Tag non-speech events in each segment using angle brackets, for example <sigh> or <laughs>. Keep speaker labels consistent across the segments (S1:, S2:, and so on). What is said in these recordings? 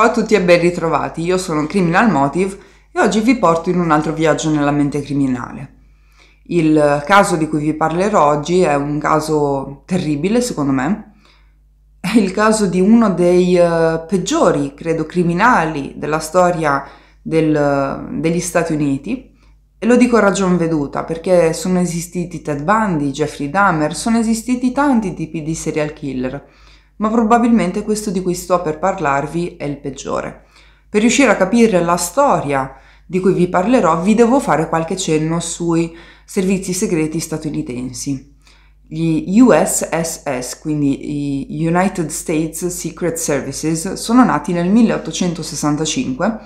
S1: Ciao a tutti e ben ritrovati, io sono Criminal Motive e oggi vi porto in un altro viaggio nella mente criminale. Il caso di cui vi parlerò oggi è un caso terribile secondo me, è il caso di uno dei eh, peggiori, credo, criminali della storia del, degli Stati Uniti e lo dico a ragion veduta perché sono esistiti Ted Bundy, Jeffrey Dahmer, sono esistiti tanti tipi di serial killer ma probabilmente questo di cui sto per parlarvi è il peggiore. Per riuscire a capire la storia di cui vi parlerò, vi devo fare qualche cenno sui servizi segreti statunitensi. Gli USSS, quindi i United States Secret Services, sono nati nel 1865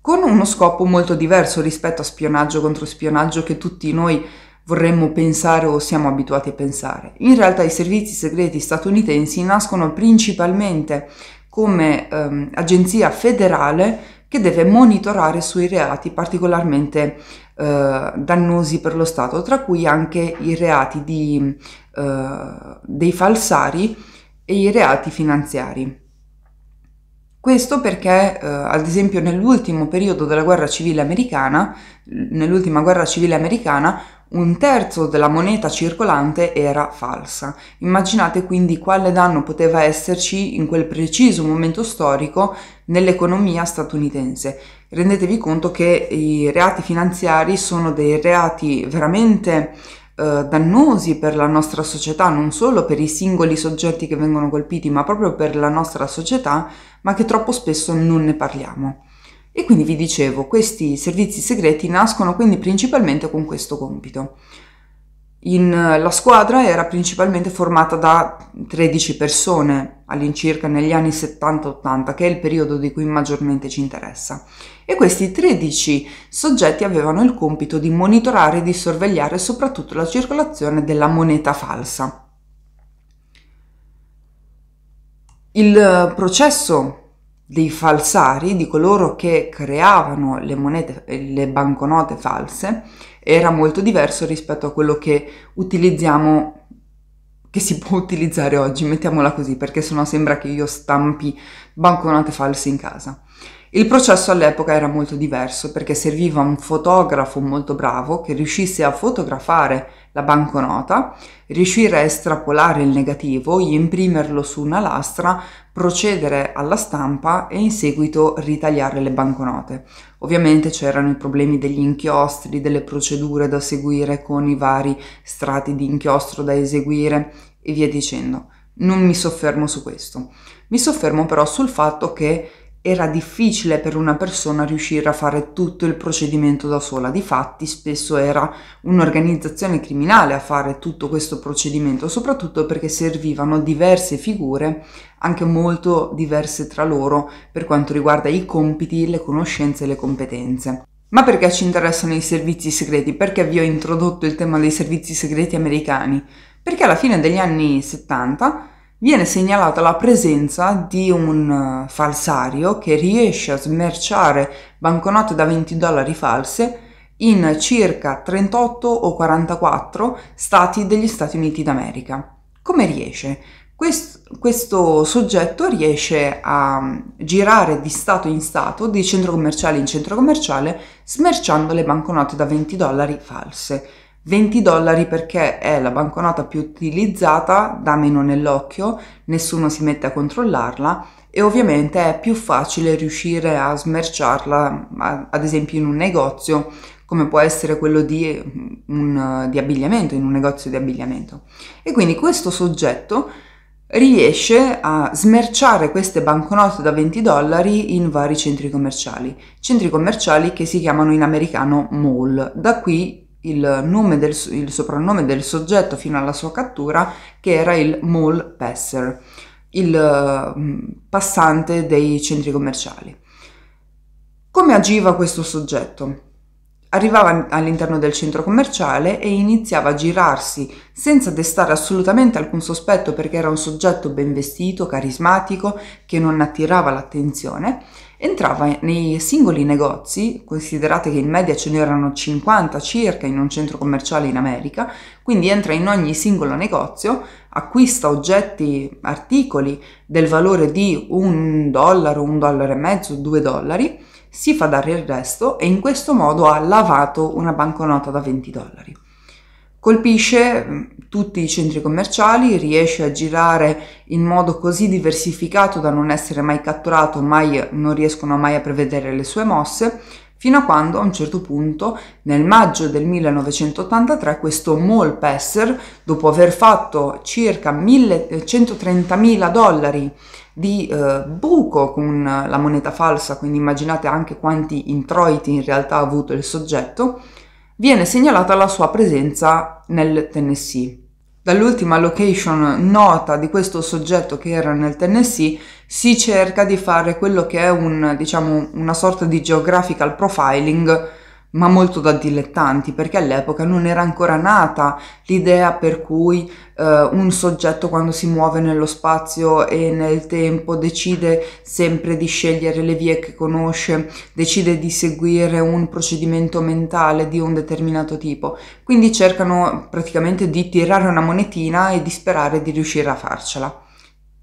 S1: con uno scopo molto diverso rispetto a spionaggio contro spionaggio che tutti noi vorremmo pensare o siamo abituati a pensare. In realtà i servizi segreti statunitensi nascono principalmente come ehm, agenzia federale che deve monitorare sui reati particolarmente eh, dannosi per lo Stato, tra cui anche i reati di, eh, dei falsari e i reati finanziari. Questo perché, eh, ad esempio, nell'ultimo periodo della guerra civile americana, nell'ultima guerra civile americana, un terzo della moneta circolante era falsa. Immaginate quindi quale danno poteva esserci in quel preciso momento storico nell'economia statunitense. Rendetevi conto che i reati finanziari sono dei reati veramente eh, dannosi per la nostra società, non solo per i singoli soggetti che vengono colpiti, ma proprio per la nostra società, ma che troppo spesso non ne parliamo. E quindi vi dicevo, questi servizi segreti nascono quindi principalmente con questo compito. In, eh, la squadra era principalmente formata da 13 persone all'incirca negli anni 70-80, che è il periodo di cui maggiormente ci interessa. E questi 13 soggetti avevano il compito di monitorare e di sorvegliare soprattutto la circolazione della moneta falsa. Il eh, processo dei falsari, di coloro che creavano le monete, le banconote false, era molto diverso rispetto a quello che utilizziamo, che si <laughs> può utilizzare oggi, mettiamola così, perché sennò sembra che io stampi banconote false in casa. Il processo all'epoca era molto diverso perché serviva un fotografo molto bravo che riuscisse a fotografare la banconota, riuscire a estrapolare il negativo, imprimerlo su una lastra, procedere alla stampa e in seguito ritagliare le banconote. Ovviamente c'erano i problemi degli inchiostri, delle procedure da seguire con i vari strati di inchiostro da eseguire e via dicendo. Non mi soffermo su questo. Mi soffermo però sul fatto che era difficile per una persona riuscire a fare tutto il procedimento da sola, difatti spesso era un'organizzazione criminale a fare tutto questo procedimento, soprattutto perché servivano diverse figure, anche molto diverse tra loro per quanto riguarda i compiti, le conoscenze e le competenze. Ma perché ci interessano i servizi segreti? Perché vi ho introdotto il tema dei servizi segreti americani? Perché alla fine degli anni 70 viene segnalata la presenza di un eh, falsario che riesce a smerciare banconote da 20 dollari false in circa 38 o 44 stati degli Stati Uniti d'America. Come riesce? questo soggetto riesce a mm, girare di stato in stato, di centro commerciale in centro commerciale, smerciando le banconote da 20 dollari false. 20 dollari perché è la banconota più utilizzata, da meno nell'occhio, nessuno si mette a controllarla e ovviamente è più facile riuscire a smerciarla, ad esempio in un negozio come può essere quello di, mm, un, di abbigliamento, in un negozio di abbigliamento. E quindi questo soggetto riesce a smerciare queste banconote da 20 dollari in vari centri commerciali, centri commerciali che si chiamano in americano mall, da qui il, del, il soprannome del soggetto fino alla sua cattura, che era il Mole Passer, il mm, passante dei centri commerciali. Come agiva questo soggetto? Arrivava all'interno del centro commerciale e iniziava a girarsi senza destare assolutamente alcun sospetto perché era un soggetto ben vestito, carismatico, che non attirava l'attenzione entrava nei singoli negozi, considerate che in media ce n'erano 50 circa in un centro commerciale in America, quindi entra in ogni singolo negozio, acquista oggetti, articoli del valore di un dollaro, un dollaro e mezzo, due dollari, si fa dare il resto e in questo modo ha lavato una banconota da 20 dollari. Colpisce mm, tutti i centri commerciali, riesce a girare in modo così diversificato da non essere mai catturato, mai, non riescono mai a prevedere le sue mosse, fino a quando a un certo punto, nel maggio del 1983, questo Moll Pesser, dopo aver fatto circa 130.000 dollari di eh, buco con la moneta falsa, quindi immaginate anche quanti introiti in realtà ha avuto il soggetto, viene segnalata la sua presenza nel Tennessee. Dall'ultima location nota di questo soggetto che era nel Tennessee si cerca di fare quello che è un, diciamo, una sorta di geographical profiling ma molto da dilettanti, perché all'epoca non era ancora nata l'idea per cui eh, un soggetto quando si muove nello spazio e nel tempo decide sempre di scegliere le vie che conosce, decide di seguire un procedimento mentale di un determinato tipo. Quindi cercano praticamente di tirare una monetina e di sperare di riuscire a farcela.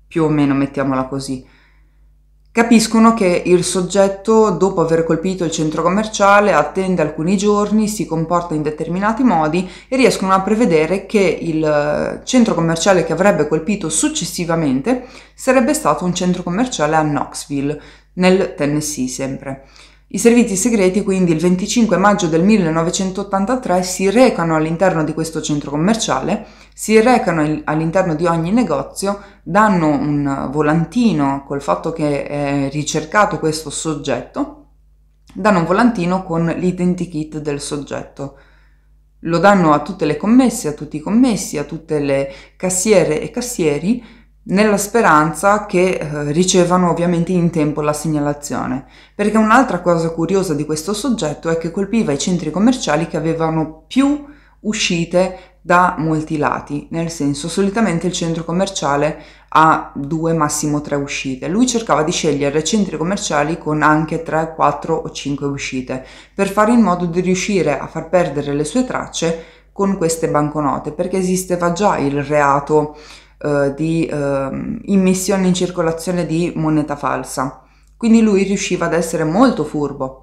S1: Più o meno mettiamola così. Capiscono che il soggetto, dopo aver colpito il centro commerciale, attende alcuni giorni, si comporta in determinati modi e riescono a prevedere che il eh, centro commerciale che avrebbe colpito successivamente sarebbe stato un centro commerciale a Knoxville, nel Tennessee sempre. I servizi segreti quindi il 25 maggio del 1983 si recano all'interno di questo centro commerciale, si recano all'interno di ogni negozio, danno un volantino col fatto che è ricercato questo soggetto, danno un volantino con l'identikit del soggetto. Lo danno a tutte le commesse, a tutti i commessi, a tutte le cassiere e cassieri nella speranza che eh, ricevano ovviamente in tempo la segnalazione. Perché un'altra cosa curiosa di questo soggetto è che colpiva i centri commerciali che avevano più uscite da molti lati, nel senso solitamente il centro commerciale ha due, massimo tre uscite. Lui cercava di scegliere centri commerciali con anche 3, 4 o 5 uscite per fare in modo di riuscire a far perdere le sue tracce con queste banconote, perché esisteva già il reato eh, di eh, immissione in circolazione di moneta falsa. Quindi lui riusciva ad essere molto furbo.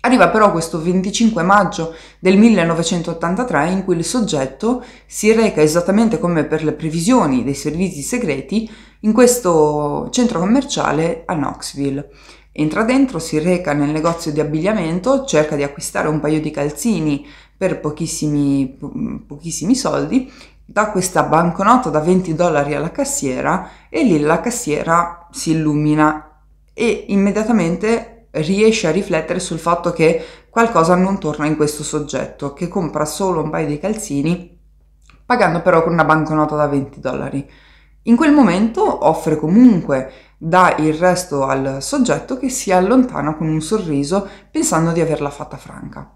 S1: Arriva però questo 25 maggio del 1983 in cui il soggetto si reca esattamente come per le previsioni dei servizi segreti in questo centro commerciale a Knoxville. Entra dentro, si reca nel negozio di abbigliamento, cerca di acquistare un paio di calzini per pochissimi, po- pochissimi soldi dà questa banconota da 20 dollari alla cassiera e lì la cassiera si illumina e immediatamente riesce a riflettere sul fatto che qualcosa non torna in questo soggetto che compra solo un paio di calzini pagando però con una banconota da 20 dollari. In quel momento offre comunque dà il resto al soggetto che si allontana con un sorriso pensando di averla fatta franca.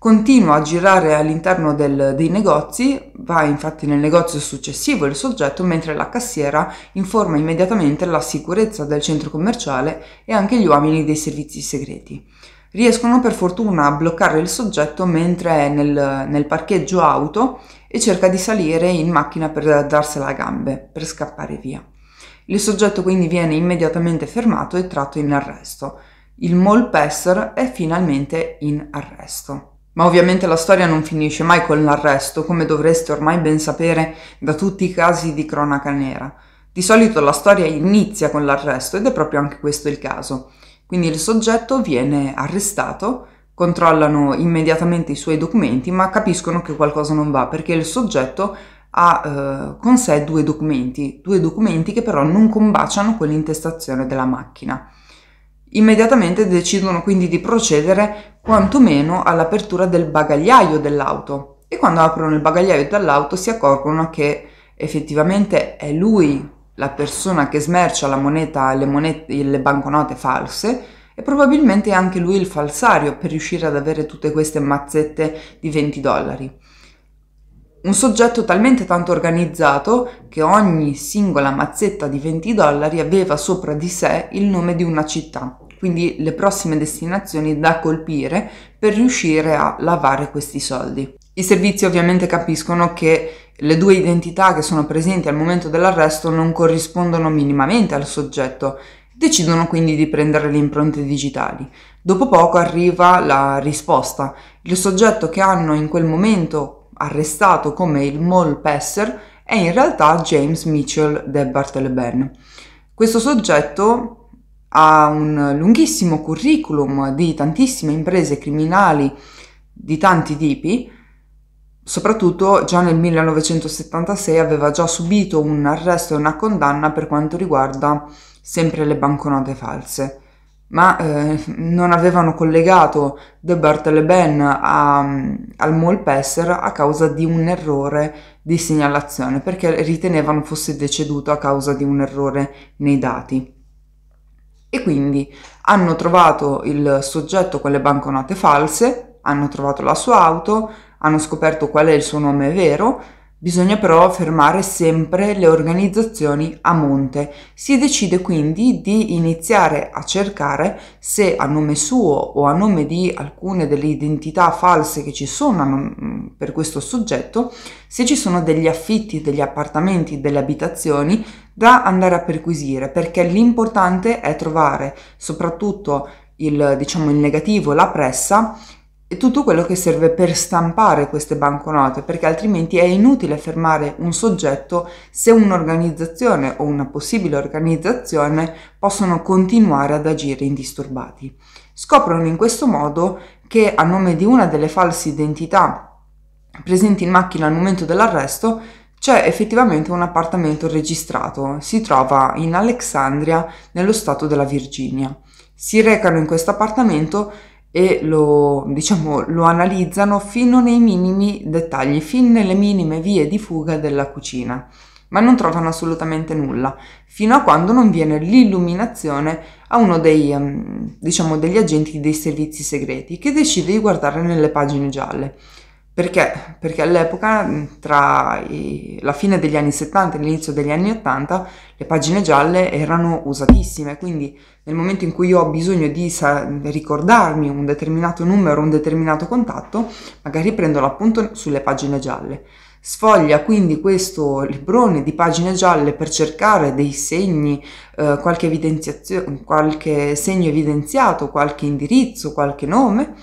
S1: Continua a girare all'interno del, dei negozi, va infatti nel negozio successivo il soggetto, mentre la cassiera informa immediatamente la sicurezza del centro commerciale e anche gli uomini dei servizi segreti. Riescono per fortuna a bloccare il soggetto mentre è nel, nel parcheggio auto e cerca di salire in macchina per darsela a gambe, per scappare via. Il soggetto quindi viene immediatamente fermato e tratto in arresto. Il Mall Molpesser è finalmente in arresto. Ma ovviamente la storia non finisce mai con l'arresto, come dovreste ormai ben sapere da tutti i casi di cronaca nera. Di solito la storia inizia con l'arresto ed è proprio anche questo il caso. Quindi il soggetto viene arrestato, controllano immediatamente i suoi documenti, ma capiscono che qualcosa non va perché il soggetto ha eh, con sé due documenti, due documenti che però non combaciano con l'intestazione della macchina. Immediatamente decidono quindi di procedere quantomeno all'apertura del bagagliaio dell'auto e quando aprono il bagagliaio dell'auto si accorgono che effettivamente è lui la persona che smercia la moneta le, monete, le banconote false e probabilmente anche lui il falsario per riuscire ad avere tutte queste mazzette di 20 dollari. Un soggetto talmente tanto organizzato che ogni singola mazzetta di 20 dollari aveva sopra di sé il nome di una città, quindi le prossime destinazioni da colpire per riuscire a lavare questi soldi. I servizi ovviamente capiscono che le due identità che sono presenti al momento dell'arresto non corrispondono minimamente al soggetto. Decidono quindi di prendere le impronte digitali. Dopo poco arriva la risposta. Il soggetto che hanno in quel momento arrestato come il Moll Pesser è in realtà James Mitchell de Bartheleben. Questo soggetto ha un lunghissimo curriculum di tantissime imprese criminali di tanti tipi, soprattutto già nel 1976 aveva già subito un arresto e una condanna per quanto riguarda sempre le banconote false ma eh, non avevano collegato De Bartleben al Molpesser a causa di un errore di segnalazione, perché ritenevano fosse deceduto a causa di un errore nei dati. E quindi hanno trovato il soggetto con le banconote false, hanno trovato la sua auto, hanno scoperto qual è il suo nome vero Bisogna però fermare sempre le organizzazioni a monte. Si decide quindi di iniziare a cercare se a nome suo o a nome di alcune delle identità false che ci sono per questo soggetto, se ci sono degli affitti, degli appartamenti, delle abitazioni da andare a perquisire, perché l'importante è trovare soprattutto il, diciamo, il negativo, la pressa tutto quello che serve per stampare queste banconote, perché altrimenti è inutile fermare un soggetto se un'organizzazione o una possibile organizzazione possono continuare ad agire indisturbati. Scoprono in questo modo che a nome di una delle false identità presenti in macchina al momento dell'arresto c'è effettivamente un appartamento registrato, si trova in Alexandria nello stato della Virginia. Si recano in questo appartamento e lo, diciamo, lo analizzano fino nei minimi dettagli, fin nelle minime vie di fuga della cucina, ma non trovano assolutamente nulla, fino a quando non viene l'illuminazione a uno dei, ehm, diciamo, degli agenti dei servizi segreti che decide di guardare nelle pagine gialle. Perché? Perché all'epoca, tra i, la fine degli anni 70 e l'inizio degli anni 80, le pagine gialle erano usatissime, quindi nel momento in cui io ho bisogno di sa- ricordarmi un determinato numero, un determinato contatto, magari prendo l'appunto sulle pagine gialle. Sfoglia quindi questo librone di pagine gialle per cercare dei segni, eh, qualche, qualche segno evidenziato, qualche indirizzo, qualche nome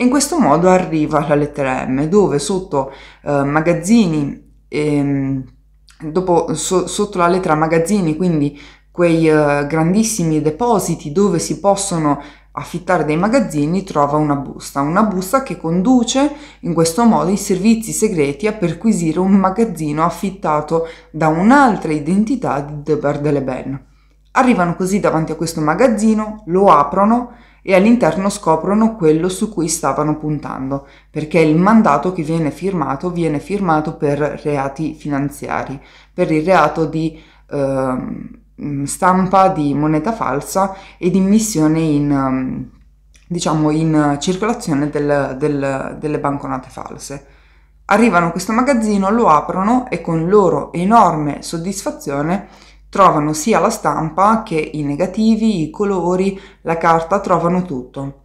S1: e in questo modo arriva alla lettera M, dove sotto eh, magazzini, ehm, dopo, so, sotto la lettera magazzini, quindi quei eh, grandissimi depositi dove si possono affittare dei magazzini trova una busta, una busta che conduce in questo modo i servizi segreti a perquisire un magazzino affittato da un'altra identità di De Bardeleben. Arrivano così davanti a questo magazzino, lo aprono, e all'interno scoprono quello su cui stavano puntando, perché il mandato che viene firmato viene firmato per reati finanziari, per il reato di eh, stampa di moneta falsa e di immissione in, ehm, diciamo, in circolazione del, del, delle banconote false. Arrivano a questo magazzino, lo aprono e con loro enorme soddisfazione Trovano sia la stampa che i negativi, i colori, la carta, trovano tutto.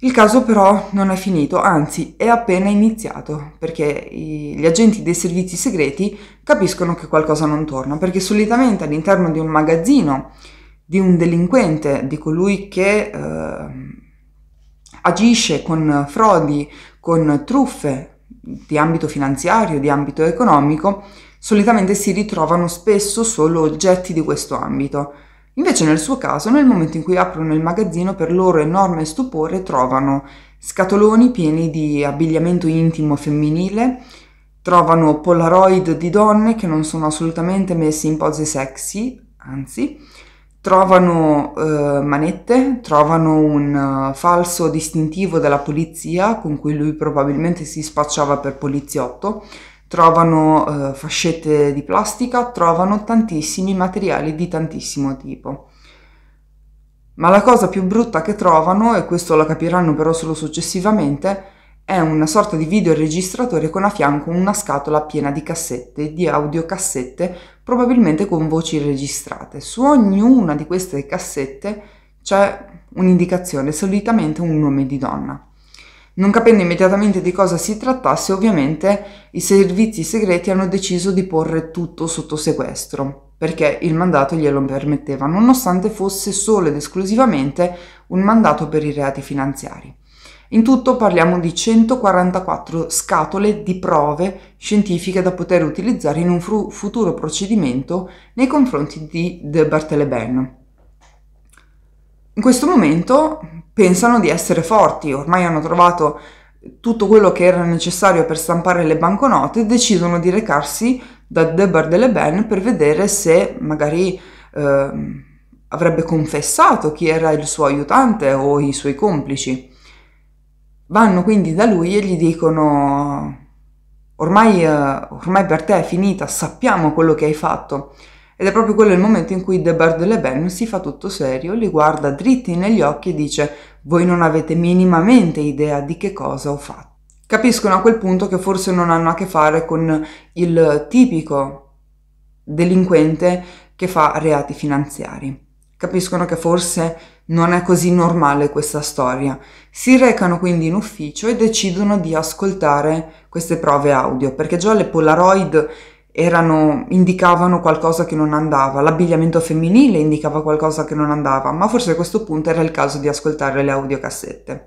S1: Il caso però non è finito, anzi è appena iniziato, perché gli agenti dei servizi segreti capiscono che qualcosa non torna, perché solitamente all'interno di un magazzino di un delinquente, di colui che eh, agisce con frodi, con truffe di ambito finanziario, di ambito economico, Solitamente si ritrovano spesso solo oggetti di questo ambito. Invece nel suo caso, nel momento in cui aprono il magazzino, per loro enorme stupore trovano scatoloni pieni di abbigliamento intimo femminile, trovano polaroid di donne che non sono assolutamente messe in pose sexy, anzi, trovano eh, manette, trovano un uh, falso distintivo della polizia con cui lui probabilmente si spacciava per poliziotto trovano eh, fascette di plastica, trovano tantissimi materiali di tantissimo tipo. Ma la cosa più brutta che trovano, e questo la capiranno però solo successivamente, è una sorta di videoregistratore con a fianco una scatola piena di cassette, di audiocassette, probabilmente con voci registrate. Su ognuna di queste cassette c'è un'indicazione, solitamente un nome di donna. Non capendo immediatamente di cosa si trattasse, ovviamente i servizi segreti hanno deciso di porre tutto sotto sequestro, perché il mandato glielo permetteva, nonostante fosse solo ed esclusivamente un mandato per i reati finanziari. In tutto parliamo di 144 scatole di prove scientifiche da poter utilizzare in un futuro procedimento nei confronti di De Bartheleben, in questo momento pensano di essere forti, ormai hanno trovato tutto quello che era necessario per stampare le banconote e decidono di recarsi da Debar de Ben per vedere se magari eh, avrebbe confessato chi era il suo aiutante o i suoi complici. Vanno quindi da lui e gli dicono ormai, eh, ormai per te è finita, sappiamo quello che hai fatto ed è proprio quello il momento in cui Debord Le Ben si fa tutto serio, li guarda dritti negli occhi e dice «Voi non avete minimamente idea di che cosa ho fatto». Capiscono a quel punto che forse non hanno a che fare con il tipico delinquente che fa reati finanziari. Capiscono che forse non è così normale questa storia. Si recano quindi in ufficio e decidono di ascoltare queste prove audio, perché già le Polaroid erano, indicavano qualcosa che non andava, l'abbigliamento femminile indicava qualcosa che non andava, ma forse a questo punto era il caso di ascoltare le audiocassette.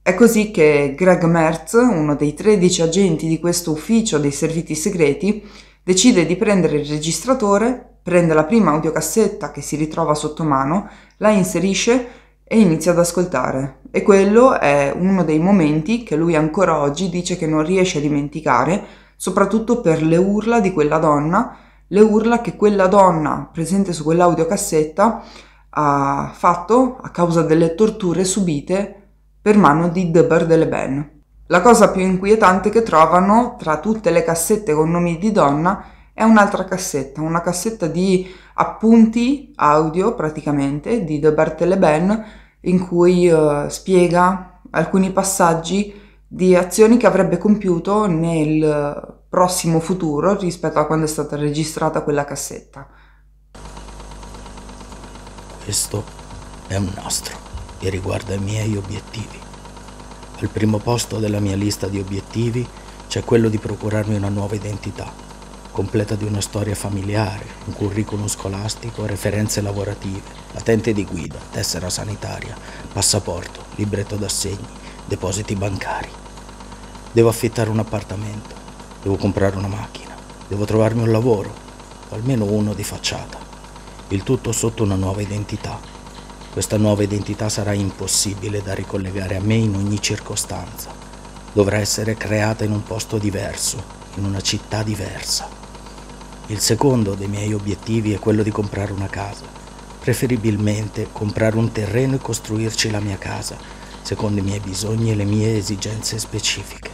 S1: È così che Greg Mertz, uno dei 13 agenti di questo ufficio dei servizi segreti, decide di prendere il registratore, prende la prima audiocassetta che si ritrova sotto mano, la inserisce e inizia ad ascoltare. E quello è uno dei momenti che lui ancora oggi dice che non riesce a dimenticare soprattutto per le urla di quella donna, le urla che quella donna presente su quell'audiocassetta ha fatto a causa delle torture subite per mano di Deber Delle Ben. La cosa più inquietante che trovano tra tutte le cassette con nomi di donna è un'altra cassetta, una cassetta di appunti audio praticamente di De Bartele Ben in cui uh, spiega alcuni passaggi di azioni che avrebbe compiuto nel prossimo futuro rispetto a quando è stata registrata quella cassetta.
S2: Questo è un nastro che riguarda i miei obiettivi. Al primo posto della mia lista di obiettivi c'è quello di procurarmi una nuova identità, completa di una storia familiare, un curriculum scolastico, referenze lavorative, patente di guida, tessera sanitaria, passaporto, libretto d'assegni depositi bancari. Devo affittare un appartamento, devo comprare una macchina, devo trovarmi un lavoro, o almeno uno di facciata. Il tutto sotto una nuova identità. Questa nuova identità sarà impossibile da ricollegare a me in ogni circostanza. Dovrà essere creata in un posto diverso, in una città diversa. Il secondo dei miei obiettivi è quello di comprare una casa preferibilmente comprare un terreno e costruirci la mia casa, secondo i miei bisogni e le mie esigenze specifiche.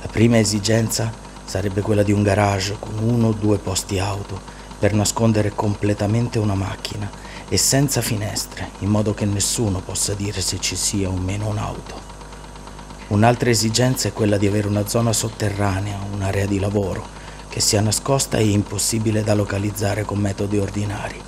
S2: La prima esigenza sarebbe quella di un garage con uno o due posti auto per nascondere completamente una macchina e senza finestre, in modo che nessuno possa dire se ci sia o meno un'auto. Un'altra esigenza è quella di avere una zona sotterranea, un'area di lavoro, che sia nascosta e impossibile da localizzare con metodi ordinari.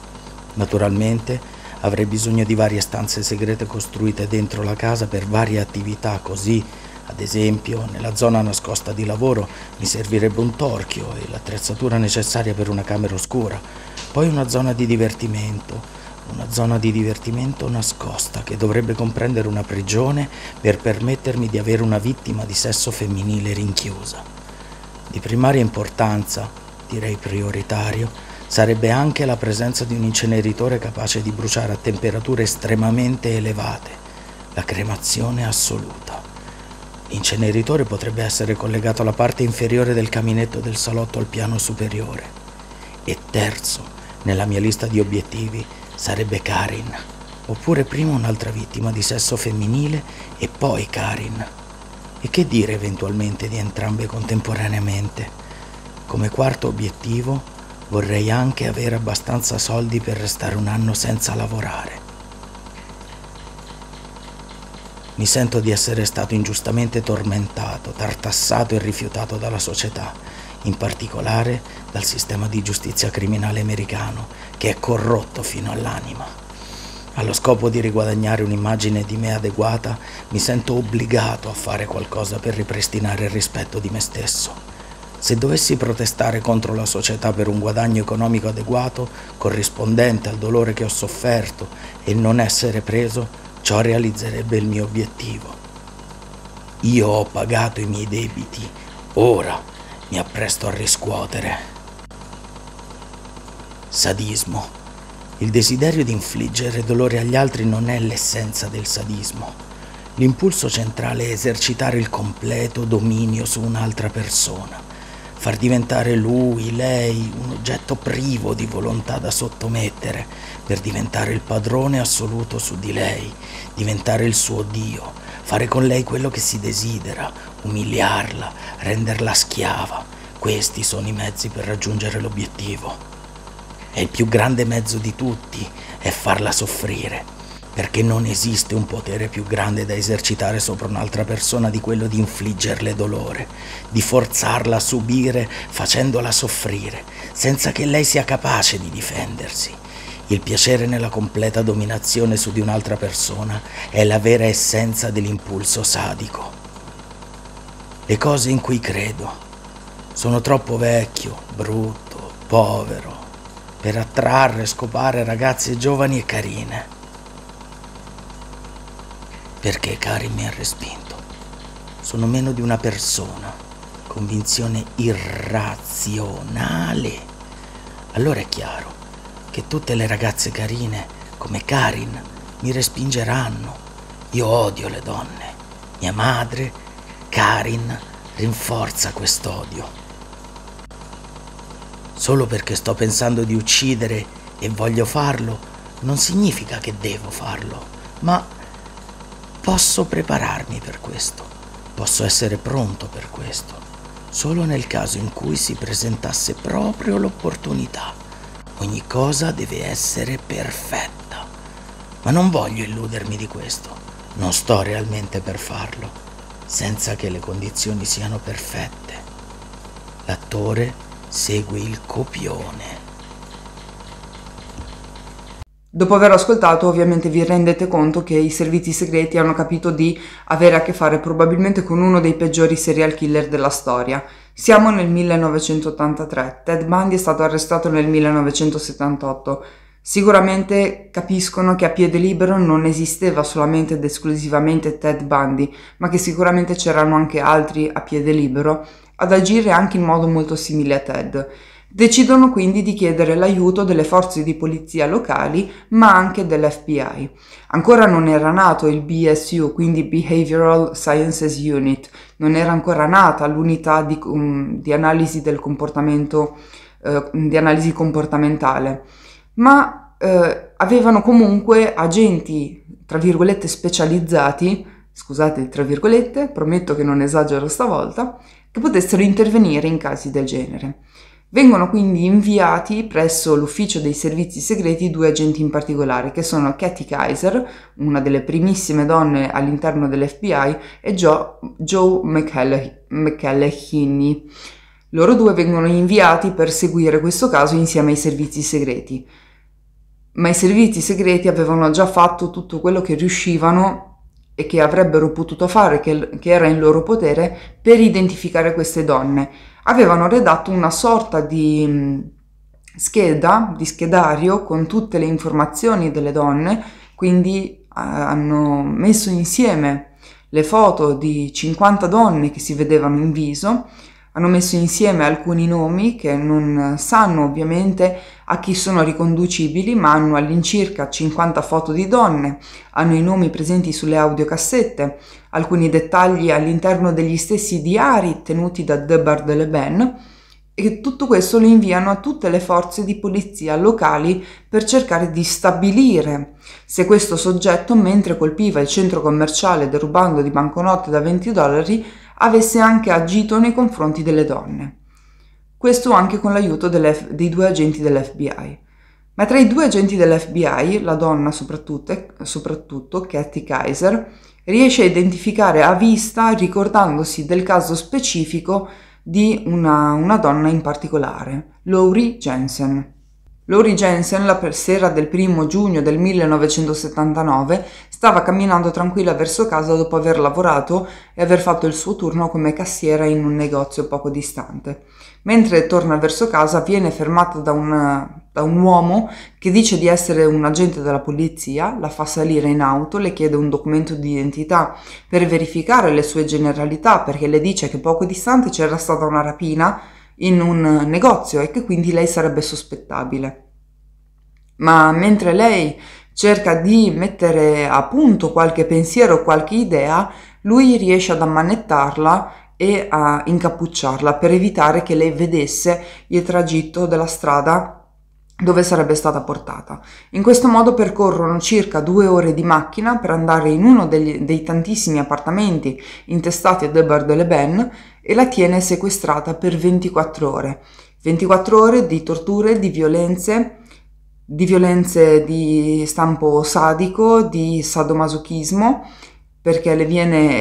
S2: Naturalmente avrei bisogno di varie stanze segrete costruite dentro la casa per varie attività, così ad esempio nella zona nascosta di lavoro mi servirebbe un torchio e l'attrezzatura necessaria per una camera oscura, poi una zona di divertimento, una zona di divertimento nascosta che dovrebbe comprendere una prigione per permettermi di avere una vittima di sesso femminile rinchiusa. Di primaria importanza, direi prioritario, sarebbe anche la presenza di un inceneritore capace di bruciare a temperature estremamente elevate, la cremazione assoluta. L'inceneritore potrebbe essere collegato alla parte inferiore del caminetto del salotto al piano superiore. E terzo, nella mia lista di obiettivi, sarebbe Karin, oppure prima un'altra vittima di sesso femminile e poi Karin. E che dire eventualmente di entrambe contemporaneamente? Come quarto obiettivo, Vorrei anche avere abbastanza soldi per restare un anno senza lavorare. Mi sento di essere stato ingiustamente tormentato, tartassato e rifiutato dalla società, in particolare dal sistema di giustizia criminale americano, che è corrotto fino all'anima. Allo scopo di riguadagnare un'immagine di me adeguata, mi sento obbligato a fare qualcosa per ripristinare il rispetto di me stesso. Se dovessi protestare contro la società per un guadagno economico adeguato, corrispondente al dolore che ho sofferto e non essere preso, ciò realizzerebbe il mio obiettivo. Io ho pagato i miei debiti, ora mi appresto a riscuotere. Sadismo. Il desiderio di infliggere dolore agli altri non è l'essenza del sadismo. L'impulso centrale è esercitare il completo dominio su un'altra persona far diventare lui, lei, un oggetto privo di volontà da sottomettere, per diventare il padrone assoluto su di lei, diventare il suo Dio, fare con lei quello che si desidera, umiliarla, renderla schiava. Questi sono i mezzi per raggiungere l'obiettivo. E il più grande mezzo di tutti è farla soffrire, perché non esiste un potere più grande da esercitare sopra un'altra persona di quello di infliggerle dolore, di forzarla a subire facendola soffrire, senza che lei sia capace di difendersi. Il piacere nella completa dominazione su di un'altra persona è la vera essenza dell'impulso sadico. Le cose in cui credo sono troppo vecchio, brutto, povero, per attrarre e scopare ragazze giovani e carine perché Cari mi ha respinto. Sono meno di una persona, convinzione irrazionale. Allora è chiaro che tutte le ragazze carine come Karin mi respingeranno. Io odio le donne. Mia madre, Karin, rinforza quest'odio. Solo perché sto pensando di uccidere e voglio farlo, non significa che devo farlo, ma Posso prepararmi per questo, posso essere pronto per questo, solo nel caso in cui si presentasse proprio l'opportunità. Ogni cosa deve essere perfetta. Ma non voglio illudermi di questo, non sto realmente per farlo, senza che le condizioni siano perfette. L'attore segue il copione. Dopo aver ascoltato
S1: ovviamente vi rendete conto che i servizi segreti hanno capito di avere a che fare probabilmente con uno dei peggiori serial killer della storia. Siamo nel 1983, Ted Bundy è stato arrestato nel 1978. Sicuramente capiscono che a piede libero non esisteva solamente ed esclusivamente Ted Bundy, ma che sicuramente c'erano anche altri a piede libero ad agire anche in modo molto simile a Ted. Decidono quindi di chiedere l'aiuto delle forze di polizia locali, ma anche dell'FBI. Ancora non era nato il BSU, quindi Behavioral Sciences Unit, non era ancora nata l'unità di, um, di analisi del comportamento, uh, di analisi comportamentale, ma uh, avevano comunque agenti, tra virgolette, specializzati, scusate, tra virgolette, prometto che non esagero stavolta, che potessero intervenire in casi del genere. Vengono quindi inviati presso l'ufficio dei servizi segreti due agenti in particolare, che sono Katie Kaiser, una delle primissime donne all'interno dell'FBI, e Joe, Joe McCallehinney. Loro due vengono inviati per seguire questo caso insieme ai servizi segreti. Ma i servizi segreti avevano già fatto tutto quello che riuscivano e che avrebbero potuto fare, che, che, era in loro potere, per identificare queste donne avevano redatto una sorta di mm, scheda, di schedario con tutte le informazioni delle donne, quindi eh, hanno messo insieme le foto di 50 donne che si vedevano in viso hanno messo insieme alcuni nomi che non sanno ovviamente a chi sono riconducibili, ma hanno all'incirca 50 foto di donne, hanno i nomi presenti sulle audiocassette, alcuni dettagli all'interno degli stessi diari tenuti da Debar de Le Ben, e tutto questo lo inviano a tutte le forze di polizia locali per cercare di stabilire se questo soggetto, mentre colpiva il centro commerciale derubando di banconote da 20 dollari, avesse anche agito nei confronti delle donne. Questo anche con l'aiuto dei due agenti dell'FBI. Ma tra i due agenti dell'FBI, la donna soprattutto, soprattutto Kathy Kaiser, riesce a identificare a vista ricordandosi del caso specifico di una, una donna in particolare, Laurie Jensen. Lori Jensen, la sera del primo giugno del 1979, stava camminando tranquilla verso casa dopo aver lavorato e aver fatto il suo turno come cassiera in un negozio poco distante. Mentre torna verso casa viene fermata da, una, da un uomo che dice di essere un agente della polizia, la fa salire in auto, le chiede un documento di identità per verificare le sue generalità perché le dice che poco distante c'era stata una rapina in un negozio e che quindi lei sarebbe sospettabile. Ma mentre lei cerca di mettere a punto qualche pensiero, qualche idea, lui riesce ad ammanettarla e a incappucciarla per evitare che lei vedesse il tragitto della strada dove sarebbe stata portata. In questo modo percorrono circa due ore di macchina per andare in uno degli, dei tantissimi appartamenti intestati a Debar de Le Ben e la tiene sequestrata per 24 ore. 24 ore di torture, di violenze, di violenze di stampo sadico, di sadomasochismo, perché le, le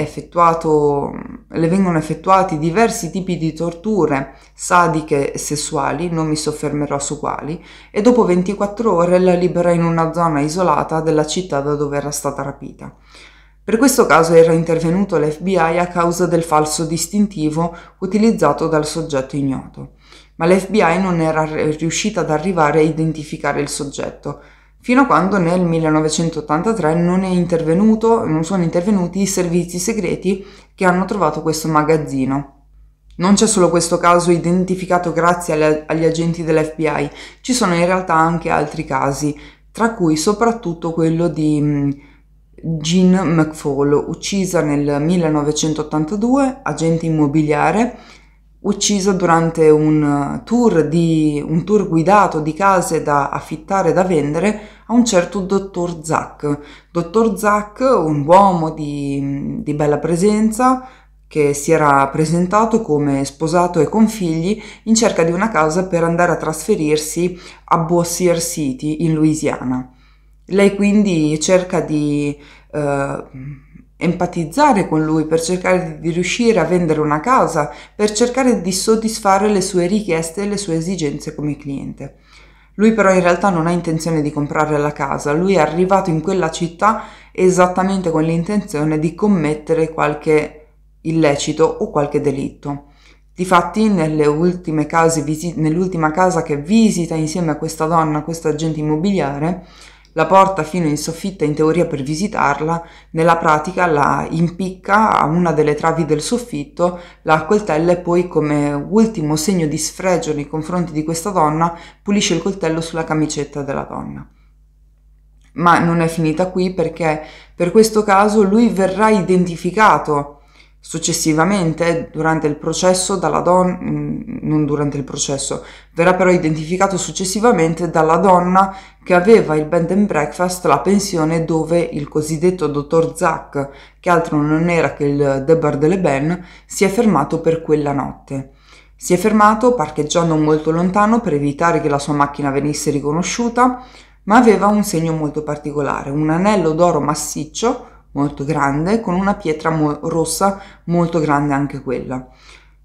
S1: vengono effettuati diversi tipi di torture sadiche e sessuali, non mi soffermerò su quali, e dopo 24 ore la libera in una zona isolata della città da dove era stata rapita. Per questo caso era intervenuto l'FBI a causa del falso distintivo utilizzato dal soggetto ignoto, ma l'FBI non era riuscita ad arrivare a identificare il soggetto, fino a quando nel 1983 non, è intervenuto, non, sono intervenuti i servizi segreti che hanno trovato questo magazzino. Non c'è solo questo caso identificato grazie alle, agli agenti dell'FBI, ci sono in realtà anche altri casi, tra cui soprattutto quello di Jean McFall, uccisa nel 1982, agente immobiliare, uccisa durante un tour, di, un tour, guidato di case da affittare e da vendere a un certo dottor Zack. Dottor Zack, un uomo di, di bella presenza, che si era presentato come sposato e con figli in cerca di una casa per andare a trasferirsi a Bossier City in Louisiana. Lei quindi cerca di eh, empatizzare con lui per cercare di riuscire a vendere una casa, per cercare di soddisfare le sue richieste e le sue esigenze come cliente. Lui però in realtà non ha intenzione di comprare la casa, lui è arrivato in quella città esattamente con l'intenzione di commettere qualche illecito o qualche delitto. Difatti, case, nell'ultima casa che visita insieme a questa donna, questo agente immobiliare, la porta fino in soffitta in teoria per visitarla, nella pratica la impicca a una delle travi del soffitto, la coltella e poi come ultimo segno di sfregio nei confronti di questa donna pulisce il coltello sulla camicetta della donna. Ma non è finita qui perché per questo caso lui verrà identificato Successivamente, durante il processo, dalla donna, mm, non durante il processo, verrà però identificato successivamente dalla donna che aveva il bed and breakfast, la pensione dove il cosiddetto dottor Zack, che altro non era che il Debar delle Ben, si è fermato per quella notte. Si è fermato parcheggiando molto lontano per evitare che la sua macchina venisse riconosciuta, ma aveva un segno molto particolare, un anello d'oro massiccio molto grande con una pietra mo- rossa molto grande anche quella.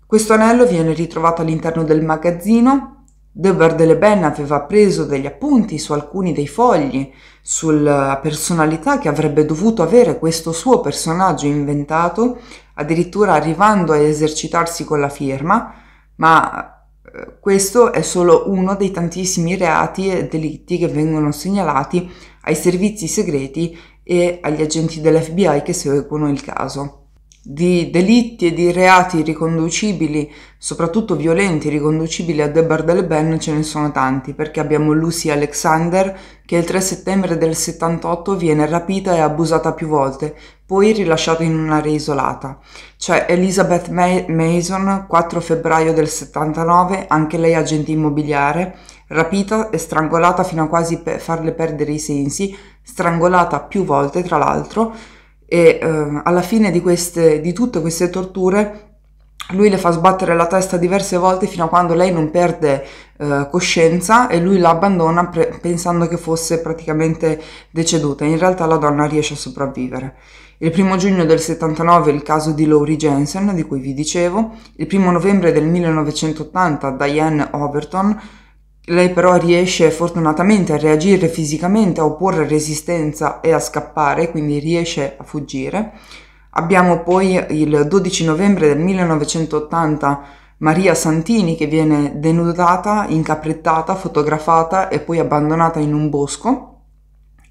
S1: Questo anello viene ritrovato all'interno del magazzino. De Bardeleben aveva preso degli appunti su alcuni dei fogli sulla personalità che avrebbe dovuto avere questo suo personaggio inventato, addirittura arrivando a esercitarsi con la firma, ma eh, questo è solo uno dei tantissimi reati e delitti che vengono segnalati ai servizi segreti e agli agenti dell'FBI che seguono il caso. Di delitti e di reati riconducibili, soprattutto violenti, riconducibili a Debar Del Ben ce ne sono tanti, perché abbiamo Lucy Alexander che il 3 settembre del 78 viene rapita e abusata più volte, poi rilasciata in un'area isolata. C'è Elizabeth May- Mason, 4 febbraio del 79, anche lei agente immobiliare, rapita e strangolata fino a quasi per farle perdere i sensi, strangolata più volte tra l'altro, e eh, alla fine di, queste, di tutte queste torture lui le fa sbattere la testa diverse volte fino a quando lei non perde eh, coscienza e lui la abbandona pre- pensando che fosse praticamente deceduta. In realtà la donna riesce a sopravvivere. Il primo giugno del 79 il caso di Laurie Jensen, di cui vi dicevo, il primo novembre del 1980 Diane Overton, lei però riesce fortunatamente a reagire fisicamente, a opporre resistenza e a scappare, quindi riesce a fuggire. Abbiamo poi il 12 novembre del 1980 Maria Santini che viene denudata, incaprettata, fotografata e poi abbandonata in un bosco.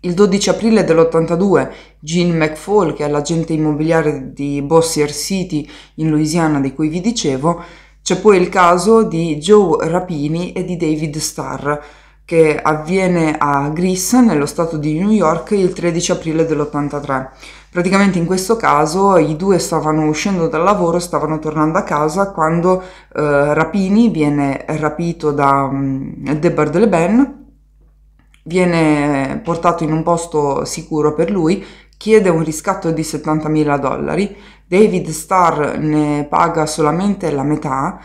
S1: Il 12 aprile dell'82 Jean McFall, che è l'agente immobiliare di Bossier City in Louisiana di cui vi dicevo, c'è poi il caso di Joe Rapini e di David Starr, che avviene a Gris, nello stato di New York, il 13 aprile dell'83. Praticamente in questo caso i due stavano uscendo dal lavoro, stavano tornando a casa quando eh, Rapini viene rapito da um, mm, Debar delle Ben, viene portato in un posto sicuro per lui, chiede un riscatto di 70.000 dollari David Starr ne paga solamente la metà,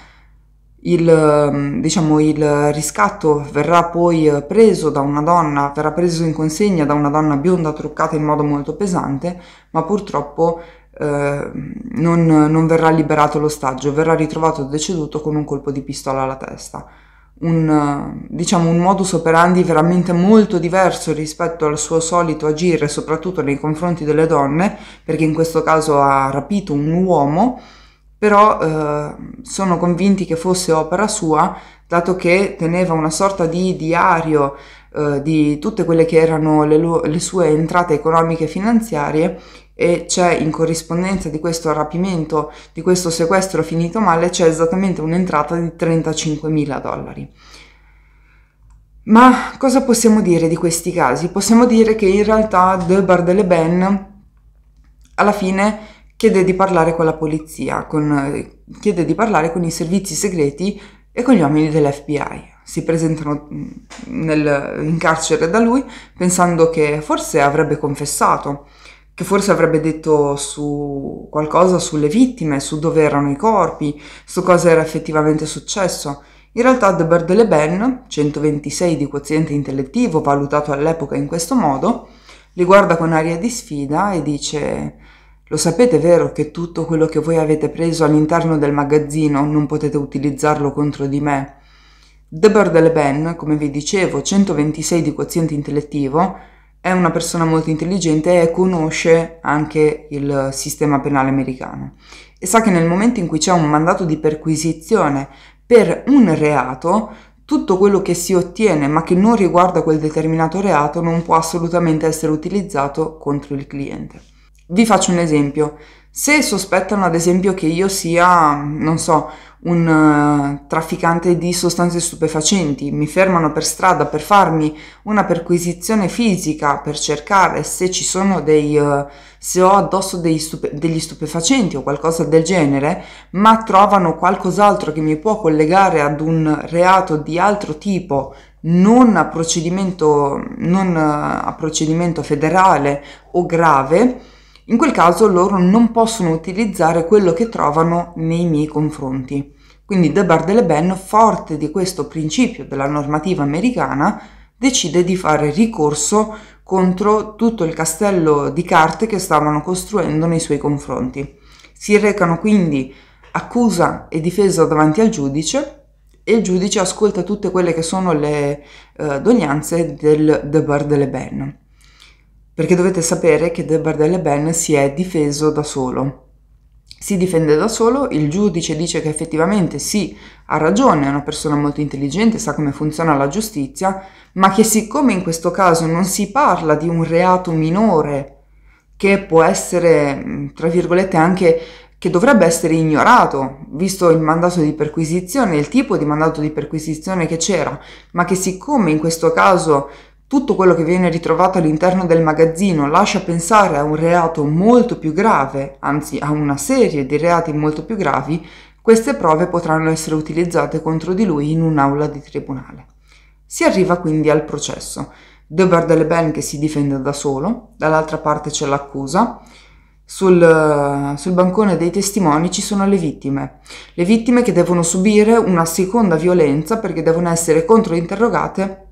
S1: il, mm, diciamo, il, riscatto verrà poi preso da una donna, verrà preso in consegna da una donna bionda truccata in modo molto pesante, ma purtroppo eh, non, non verrà liberato l'ostaggio, verrà ritrovato deceduto con un colpo di pistola alla testa un, diciamo, un modus operandi veramente molto diverso rispetto al suo solito agire, soprattutto nei confronti delle donne, perché in questo caso ha rapito un uomo, però eh, sono convinti che fosse opera sua, dato che teneva una sorta di diario eh, di tutte quelle che erano le, le sue entrate economiche e finanziarie e c'è in corrispondenza di questo rapimento, di questo sequestro finito male, c'è esattamente un'entrata di 35.000 dollari. Ma cosa possiamo dire di questi casi? Possiamo dire che in realtà De Ben alla fine chiede di parlare con la polizia, con, chiede di parlare con i servizi segreti e con gli uomini dell'FBI. Si presentano mm, nel, in carcere da lui pensando che forse avrebbe confessato che forse avrebbe detto su qualcosa sulle vittime, su dove erano i corpi, su cosa era effettivamente successo. In realtà De Berdele Ben, 126 di quoziente intellettivo valutato all'epoca in questo modo, li guarda con aria di sfida e dice lo sapete vero che tutto quello che voi avete preso all'interno del magazzino non potete utilizzarlo contro di me? De Berdele Ben, come vi dicevo, 126 di quoziente intellettivo, è una persona molto intelligente e conosce anche il sistema penale americano e sa che nel momento in cui c'è un mandato di perquisizione per un reato, tutto quello che si ottiene ma che non riguarda quel determinato reato non può assolutamente essere utilizzato contro il cliente. Vi faccio un esempio. Se sospettano ad esempio che io sia, non so, un uh, trafficante di sostanze stupefacenti, mi fermano per strada per farmi una perquisizione fisica per cercare se ci sono dei uh, se ho addosso stupe, degli stupefacenti o qualcosa del genere, ma trovano qualcos'altro che mi può collegare ad un reato di altro tipo non a procedimento, non eh, a procedimento federale o grave, in quel caso loro non possono utilizzare quello che trovano nei miei confronti. Quindi The Bar delle Ben, forte di questo principio della normativa americana, decide di fare ricorso contro tutto il castello di carte che stavano costruendo nei suoi confronti. Si recano quindi accusa e difesa davanti al giudice e il giudice ascolta tutte quelle che sono le eh, doglianze del The Bar delle Ben perché dovete sapere che De Bardelle Ben si è difeso da solo. Si difende da solo, il giudice dice che effettivamente sì, ha ragione, è una persona molto intelligente, sa come funziona la giustizia, ma che siccome in questo caso non si parla di un reato minore, che può essere, tra virgolette, anche che dovrebbe essere ignorato, visto il mandato di perquisizione, il tipo di mandato di perquisizione che c'era, ma che siccome in questo caso tutto quello che viene ritrovato all'interno del magazzino lascia pensare a un reato molto più grave, anzi a una serie di reati molto più gravi, queste prove potranno essere utilizzate contro di lui in un'aula di tribunale. Si arriva quindi al processo. De Bardeleben che si difende da solo, dall'altra parte c'è l'accusa, sul, sul, bancone dei testimoni ci sono le vittime, le vittime che devono subire una seconda violenza perché devono essere controinterrogate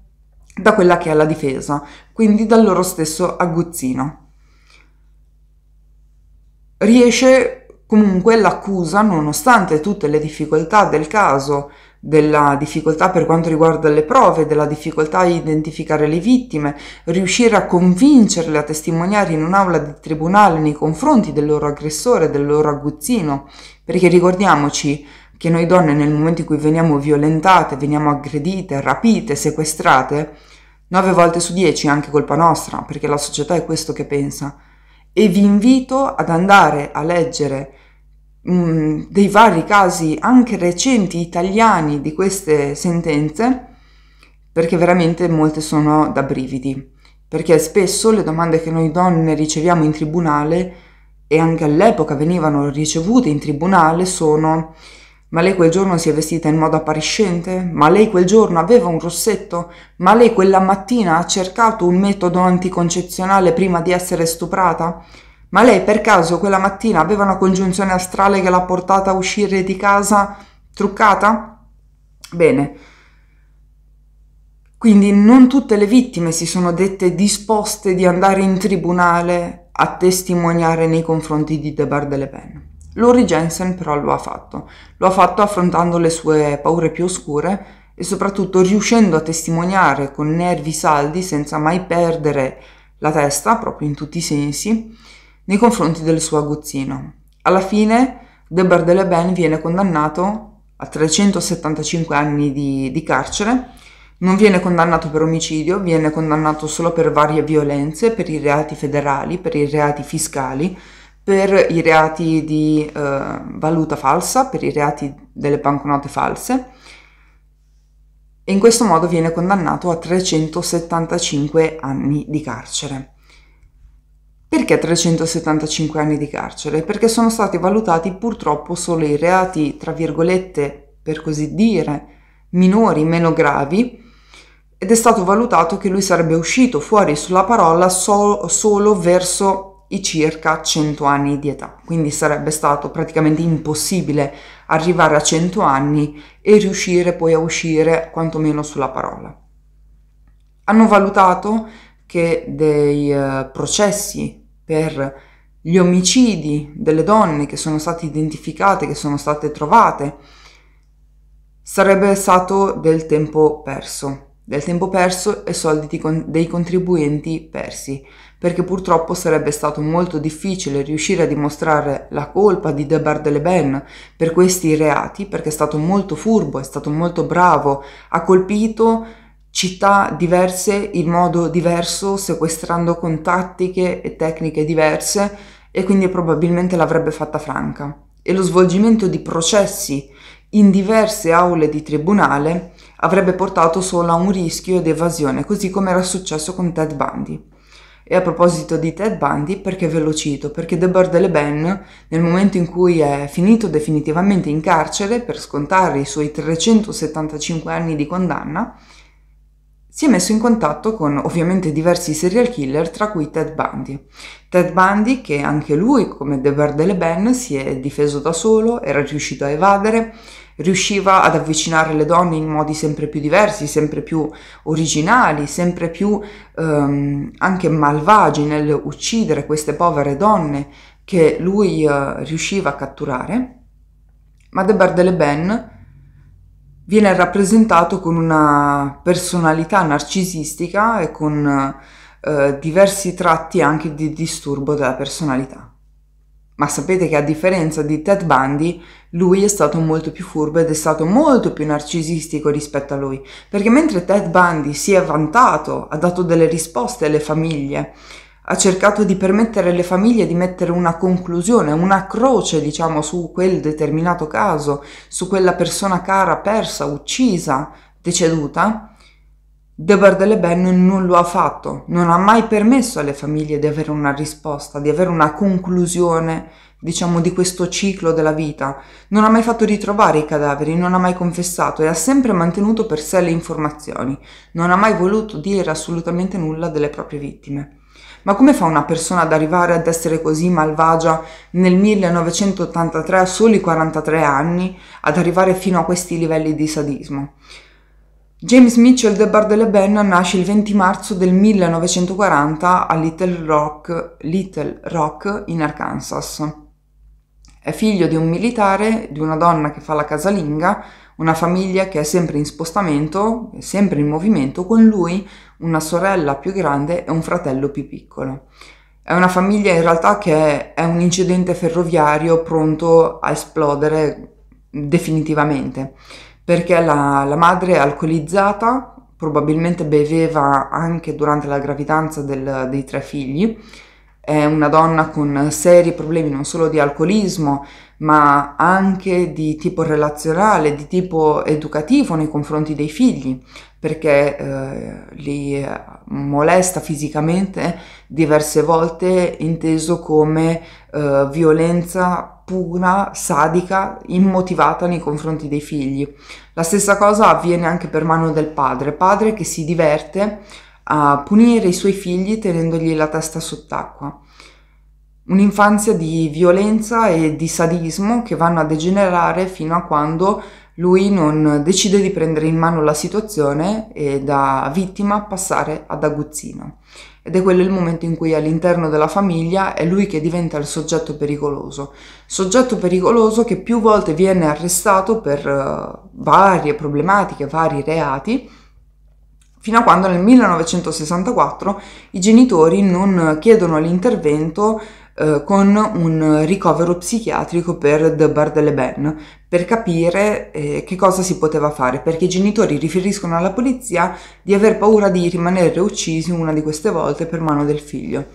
S1: da quella che è la difesa, quindi dal loro stesso aguzzino. Riesce comunque l'accusa, nonostante tutte le difficoltà del caso, della difficoltà per quanto riguarda le prove, della difficoltà a identificare le vittime, riuscire a convincerle a testimoniare in un'aula di tribunale nei confronti del loro aggressore, del loro aguzzino, perché ricordiamoci, che noi donne nel momento in cui veniamo violentate, veniamo aggredite, rapite, sequestrate, 9 volte su 10 è anche colpa nostra, perché la società è questo che pensa. E vi invito ad andare a leggere mh, mm, dei vari casi, anche recenti, italiani, di queste sentenze, perché veramente molte sono da brividi. Perché spesso le domande che noi donne riceviamo in tribunale e anche all'epoca venivano ricevute in tribunale sono ma lei quel giorno si è vestita in modo appariscente? Ma lei quel giorno aveva un rossetto? Ma lei quella mattina ha cercato un metodo anticoncezionale prima di essere stuprata? Ma lei per caso quella mattina aveva una congiunzione astrale che l'ha portata a uscire di casa truccata? Bene. Quindi non tutte le vittime si sono dette disposte di andare in tribunale a testimoniare nei confronti di Debar delle Pen. Lori Jensen però lo ha fatto. Lo ha fatto affrontando le sue paure più oscure e soprattutto riuscendo a testimoniare con nervi saldi senza mai perdere la testa, proprio in tutti i sensi, nei confronti del suo aguzzino. Alla fine De Bardelle viene condannato a 375 anni di, di carcere, non viene condannato per omicidio, viene condannato solo per varie violenze, per i reati federali, per i reati fiscali, per i reati di eh, valuta falsa, per i reati delle banconote false e in questo modo viene condannato a 375 anni di carcere. Perché 375 anni di carcere? Perché sono stati valutati purtroppo solo i reati, tra virgolette, per così dire, minori, meno gravi, ed è stato valutato che lui sarebbe uscito fuori sulla parola so- solo verso i circa 100 anni di età, quindi sarebbe stato praticamente impossibile arrivare a 100 anni e riuscire poi a uscire quantomeno sulla parola. Hanno valutato che dei eh, processi per gli omicidi delle donne che sono state identificate, che sono state trovate, sarebbe stato del tempo perso, del tempo perso e soldi dei contribuenti persi, perché purtroppo sarebbe stato molto difficile riuscire a dimostrare la colpa di Debar de Leben per questi reati, perché è stato molto furbo, è stato molto bravo, ha colpito città diverse in modo diverso, sequestrando con tattiche e tecniche diverse e quindi probabilmente l'avrebbe fatta franca. E lo svolgimento di processi in diverse aule di tribunale avrebbe portato solo a un rischio ed evasione, così come era successo con Ted Bundy. E a proposito di Ted Bundy, perché ve lo cito? Perché The Bordele Ben, nel momento in cui è finito definitivamente in carcere per scontare i suoi 375 anni di condanna, si è messo in contatto con ovviamente diversi serial killer, tra cui Ted Bundy. Ted Bundy, che anche lui, come De Verdele Ben, si è difeso da solo, era riuscito a evadere, riusciva ad avvicinare le donne in modi sempre più diversi, sempre più originali, sempre più ehm, anche malvagi nel uccidere queste povere donne che lui eh, riusciva a catturare. Ma Debar de Ben viene rappresentato con una personalità narcisistica e con eh, diversi tratti anche di disturbo della personalità. Ma sapete che a differenza di Ted Bundy, lui è stato molto più furbo ed è stato molto più narcisistico rispetto a lui, perché mentre Ted Bundy si è vantato, ha dato delle risposte alle famiglie, ha cercato di permettere alle famiglie di mettere una conclusione, una croce, diciamo, su quel determinato caso, su quella persona cara persa, uccisa, deceduta, De delle Ben non lo ha fatto, non ha mai permesso alle famiglie di avere una risposta, di avere una conclusione, diciamo, di questo ciclo della vita. Non ha mai fatto ritrovare i cadaveri, non ha mai confessato e ha sempre mantenuto per sé le informazioni. Non ha mai voluto dire assolutamente nulla delle proprie vittime. Ma come fa una persona ad arrivare ad essere così malvagia nel 1983 a soli 43 anni, ad arrivare fino a questi livelli di sadismo? James Mitchell del Bar delle Benna nasce il 20 marzo del 1940 a Little Rock, Little Rock in Arkansas. È figlio di un militare, di una donna che fa la casalinga, una famiglia che è sempre in spostamento, sempre in movimento, con lui una sorella più grande e un fratello più piccolo. È una famiglia in realtà che è un incidente ferroviario pronto a esplodere definitivamente perché la, la madre è alcolizzata, probabilmente beveva anche durante la gravidanza del, dei tre figli, è una donna con seri problemi non solo di alcolismo, ma anche di tipo relazionale, di tipo educativo nei confronti dei figli, perché eh, li eh, molesta fisicamente diverse volte, inteso come eh, violenza pura, sadica, immotivata nei confronti dei figli. La stessa cosa avviene anche per mano del padre, padre che si diverte a punire i suoi figli tenendogli la testa sott'acqua. Un'infanzia di violenza e di sadismo che vanno a degenerare fino a quando lui non decide di prendere in mano la situazione e da vittima passare ad aguzzino ed è quello il momento in cui all'interno della famiglia è lui che diventa il soggetto pericoloso, soggetto pericoloso che più volte viene arrestato per eh, varie problematiche, vari reati, fino a quando nel 1964 i genitori non chiedono l'intervento eh, con un ricovero psichiatrico per The Bardeleben per capire eh, che cosa si poteva fare, perché i genitori riferiscono alla polizia di aver paura di rimanere uccisi una di queste volte per mano del figlio.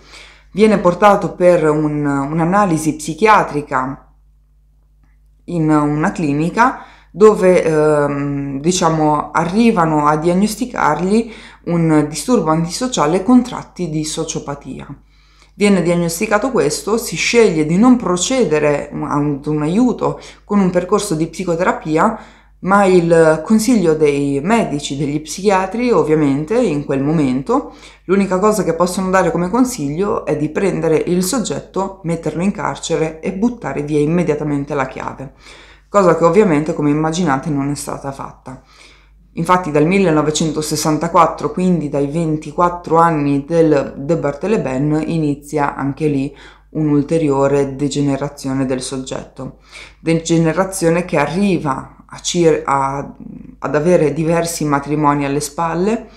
S1: Viene portato per un, un'analisi psichiatrica in una clinica dove ehm, diciamo arrivano a diagnosticargli un disturbo antisociale con tratti di sociopatia viene diagnosticato questo, si sceglie di non procedere ad un aiuto con un percorso di psicoterapia, ma il consiglio dei medici, degli psichiatri, ovviamente, in quel momento, l'unica cosa che possono dare come consiglio è di prendere il soggetto, metterlo in carcere e buttare via immediatamente la chiave, cosa che ovviamente, come immaginate, non è stata fatta. Infatti dal 1964, quindi dai 24 anni del De Bartheleben, inizia anche lì un'ulteriore degenerazione del soggetto. Degenerazione che arriva cir- a, ad avere diversi matrimoni alle spalle,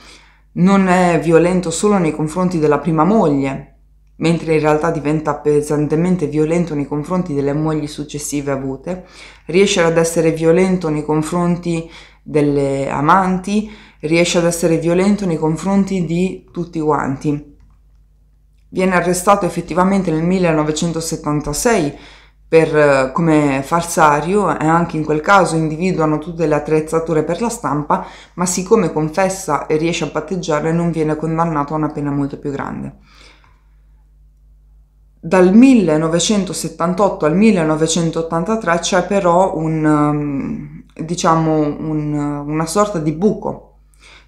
S1: non è violento solo nei confronti della prima moglie, mentre in realtà diventa pesantemente violento nei confronti delle mogli successive avute, riesce ad essere violento nei confronti delle amanti, riesce ad essere violento nei confronti di tutti quanti. Viene arrestato effettivamente nel 1976 per, eh, come falsario e anche in quel caso individuano tutte le attrezzature per la stampa, ma siccome confessa e riesce a patteggiare non viene condannato a una pena molto più grande. Dal 1978 al 1983 c'è però un, ehm, diciamo un, una sorta di buco.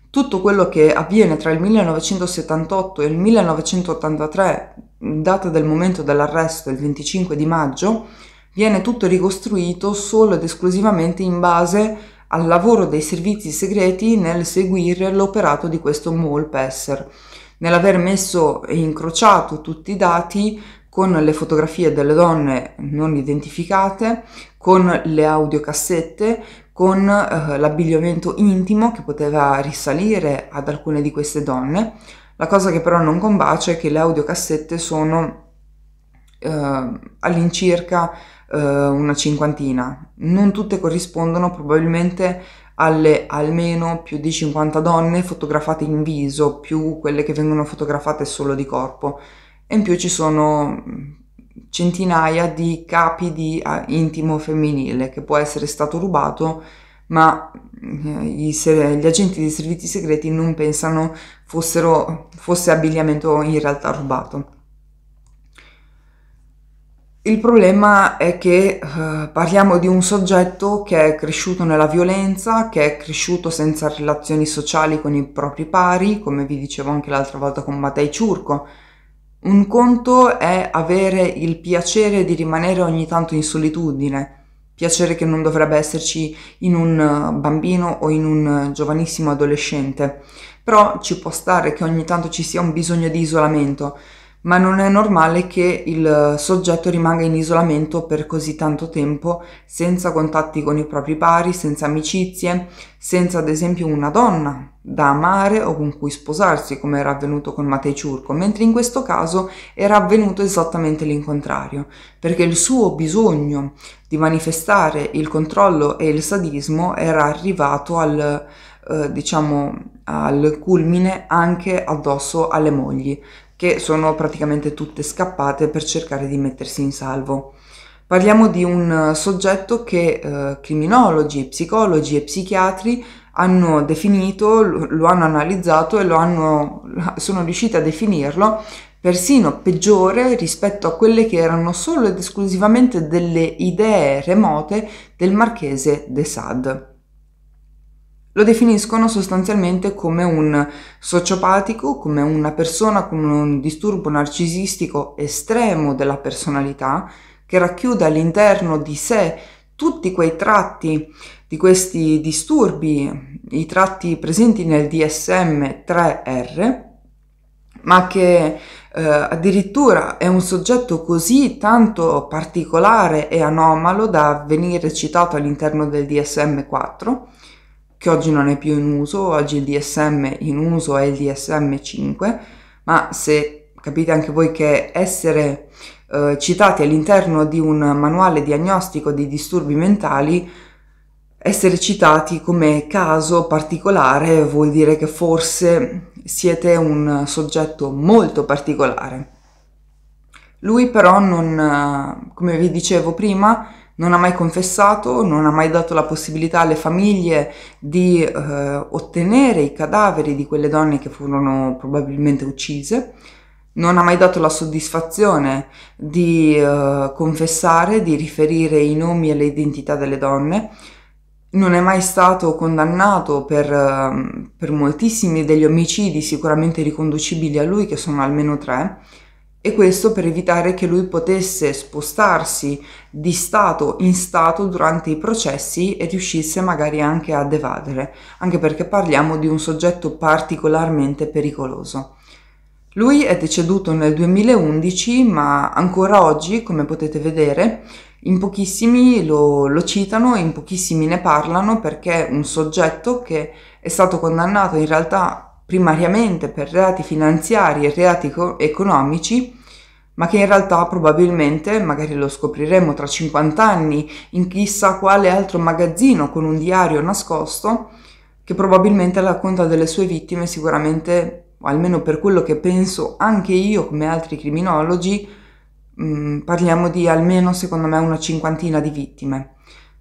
S1: Tutto quello che avviene tra il 1978 e il 1983, data del momento dell'arresto, il 25 di maggio, viene tutto ricostruito solo ed esclusivamente in base al lavoro dei servizi segreti nel seguire l'operato di questo Mole Pesser, nell'aver messo e incrociato tutti i dati con le fotografie delle donne non identificate, con le audiocassette, con eh, l'abbigliamento intimo che poteva risalire ad alcune di queste donne. La cosa che però non combacia è che le audiocassette sono eh, all'incirca eh, una cinquantina. Non tutte corrispondono probabilmente alle almeno più di 50 donne fotografate in viso, più quelle che vengono fotografate solo di corpo. E in più ci sono centinaia di capi di eh, intimo femminile che può essere stato rubato, ma gli, eh, gli agenti dei servizi segreti non pensano fossero, fosse abbigliamento in realtà rubato. Il problema è che eh, parliamo di un soggetto che è cresciuto nella violenza, che è cresciuto senza relazioni sociali con i propri pari, come vi dicevo anche l'altra volta con Matei Ciurco, un conto è avere il piacere di rimanere ogni tanto in solitudine, piacere che non dovrebbe esserci in un eh, bambino o in un eh, giovanissimo adolescente, però ci può stare che ogni tanto ci sia un bisogno di isolamento ma non è normale che il soggetto rimanga in isolamento per così tanto tempo senza contatti con i propri pari, senza amicizie, senza ad esempio una donna da amare o con cui sposarsi, come era avvenuto con Matei Ciurco, mentre in questo caso era avvenuto esattamente l'incontrario, perché il suo bisogno di manifestare il controllo e il sadismo era arrivato al, eh, diciamo, al culmine anche addosso alle mogli, che sono praticamente tutte scappate per cercare di mettersi in salvo. Parliamo di un eh, soggetto che eh, criminologi, psicologi e psichiatri hanno definito, lo hanno analizzato e hanno, <laughs> sono riusciti a definirlo persino peggiore rispetto a quelle che erano solo ed esclusivamente delle idee remote del marchese de Sade. Lo definiscono sostanzialmente come un sociopatico, come una persona con un disturbo narcisistico estremo della personalità che racchiude all'interno di sé tutti quei tratti di questi disturbi, i tratti presenti nel DSM 3R, ma che eh, addirittura è un soggetto così tanto particolare e anomalo da venire citato all'interno del DSM 4 che oggi non è più in uso, oggi il DSM in uso è il DSM 5, ma se capite anche voi che essere eh, citati all'interno di un manuale diagnostico di disturbi mentali essere citati come caso particolare vuol dire che forse siete un soggetto molto particolare. Lui però non, eh, come vi dicevo prima, non ha mai confessato, non ha mai dato la possibilità alle famiglie di eh, ottenere i cadaveri di quelle donne che furono probabilmente uccise, non ha mai dato la soddisfazione di eh, confessare, di riferire i nomi e le identità delle donne, non è mai stato condannato per, ehm, per moltissimi degli omicidi sicuramente riconducibili a lui, che sono almeno tre, e questo per evitare che lui potesse spostarsi di stato in stato durante i processi e riuscisse magari anche ad evadere, anche perché parliamo di un soggetto particolarmente pericoloso. Lui è deceduto nel 2011, ma ancora oggi, come potete vedere, in pochissimi lo, lo citano, in pochissimi ne parlano perché è un soggetto che è stato condannato in realtà primariamente per reati finanziari e reati economici, ma che in realtà probabilmente, magari lo scopriremo tra 50 anni, in chissà quale altro magazzino con un diario nascosto, che probabilmente racconta delle sue vittime sicuramente, almeno per quello che penso anche io come altri criminologi, mh, mm, parliamo di almeno secondo me una cinquantina di vittime.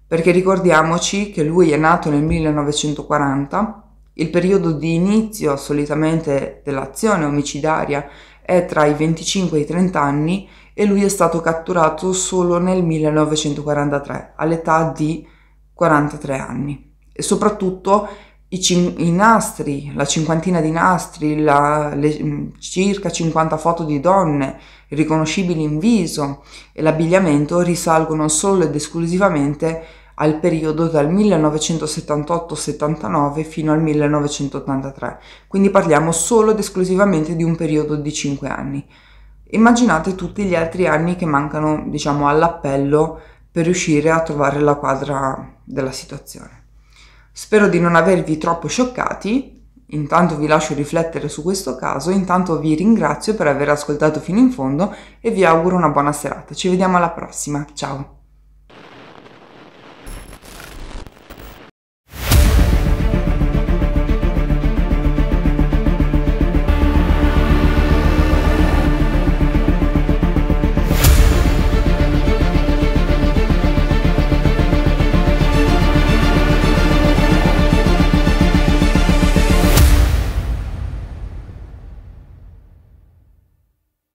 S1: Perché ricordiamoci che lui è nato nel 1940, il periodo di inizio solitamente dell'azione omicidaria è tra i 25 e i 30 anni e lui è stato catturato solo nel 1943, all'età di 43 anni. E soprattutto i, cin- i nastri, la cinquantina di nastri, la, le, mm, circa 50 foto di donne riconoscibili in viso e l'abbigliamento risalgono solo ed esclusivamente al periodo dal 1978-79 fino al 1983, quindi parliamo solo ed esclusivamente di un periodo di 5 anni. Immaginate tutti gli altri anni che mancano, diciamo, all'appello per riuscire a trovare la quadra della situazione. Spero di non avervi troppo scioccati, intanto vi lascio riflettere su questo caso, intanto vi ringrazio per aver ascoltato fino in fondo e vi auguro una buona serata. Ci vediamo alla prossima, ciao!